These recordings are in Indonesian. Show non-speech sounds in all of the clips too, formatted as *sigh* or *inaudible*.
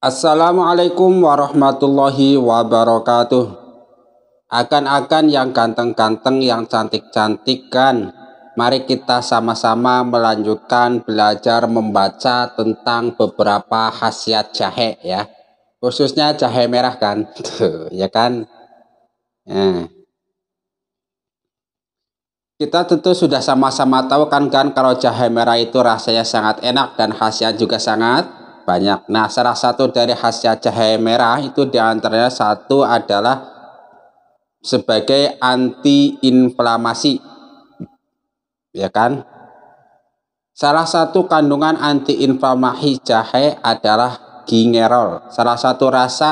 Assalamualaikum warahmatullahi wabarakatuh. Akan-akan yang ganteng-ganteng, yang cantik-cantik kan. Mari kita sama-sama melanjutkan belajar membaca tentang beberapa khasiat jahe ya. Khususnya jahe merah kan. *laughs* ya kan? Eh, Kita tentu sudah sama-sama tahu kan kan kalau jahe merah itu rasanya sangat enak dan khasiat juga sangat banyak. Nah, salah satu dari khasiat jahe merah itu diantaranya satu adalah sebagai antiinflamasi. Ya kan? Salah satu kandungan antiinflamasi jahe adalah gingerol. Salah satu rasa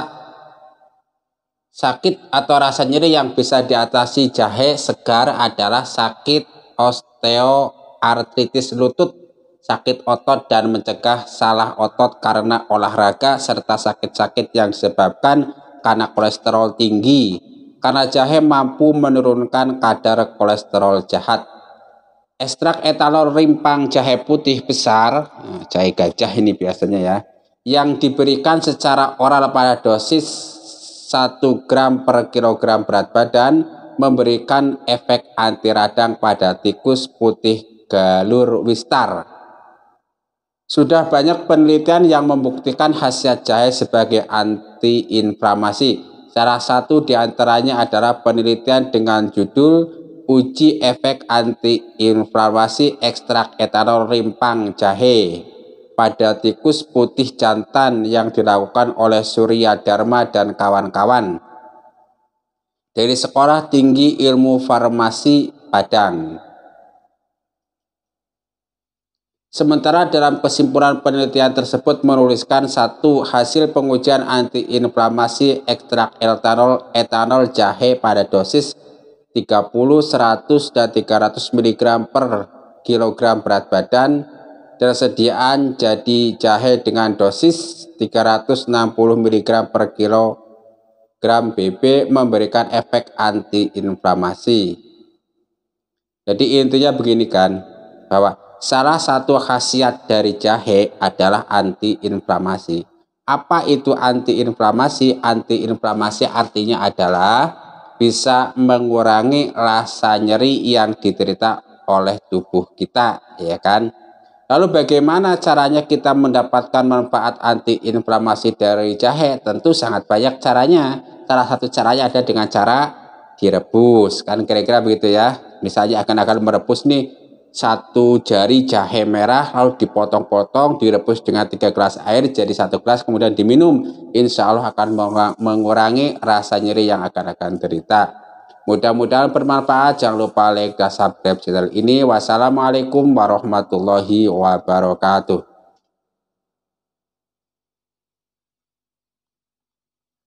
sakit atau rasa nyeri yang bisa diatasi jahe segar adalah sakit osteoartritis lutut sakit otot dan mencegah salah otot karena olahraga serta sakit-sakit yang disebabkan karena kolesterol tinggi. Karena jahe mampu menurunkan kadar kolesterol jahat. Ekstrak etanol rimpang jahe putih besar, nah, jahe gajah ini biasanya ya, yang diberikan secara oral pada dosis 1 gram per kilogram berat badan memberikan efek anti radang pada tikus putih galur wistar. Sudah banyak penelitian yang membuktikan khasiat jahe sebagai antiinflamasi. Salah satu diantaranya adalah penelitian dengan judul Uji Efek Antiinflamasi Ekstrak Etanol Rimpang Jahe pada tikus putih jantan yang dilakukan oleh Surya Dharma dan kawan-kawan dari Sekolah Tinggi Ilmu Farmasi Padang. Sementara dalam kesimpulan penelitian tersebut menuliskan satu hasil pengujian antiinflamasi ekstrak etanol, etanol jahe pada dosis 30, 100, dan 300 mg per kilogram berat badan tersediaan jadi jahe dengan dosis 360 mg per kilogram BB memberikan efek antiinflamasi. Jadi intinya begini kan, bahwa Salah satu khasiat dari jahe adalah antiinflamasi. Apa itu antiinflamasi? Antiinflamasi artinya adalah bisa mengurangi rasa nyeri yang diderita oleh tubuh kita, ya kan? Lalu bagaimana caranya kita mendapatkan manfaat antiinflamasi dari jahe? Tentu sangat banyak caranya. Salah satu caranya ada dengan cara direbus, kan kira-kira begitu ya. Misalnya akan akan merebus nih satu jari jahe merah lalu dipotong-potong direbus dengan tiga gelas air jadi satu gelas kemudian diminum insya Allah akan mengurangi rasa nyeri yang akan akan derita mudah-mudahan bermanfaat jangan lupa like dan subscribe channel ini wassalamualaikum warahmatullahi wabarakatuh